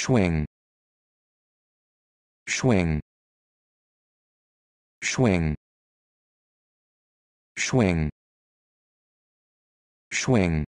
swing swing swing swing swing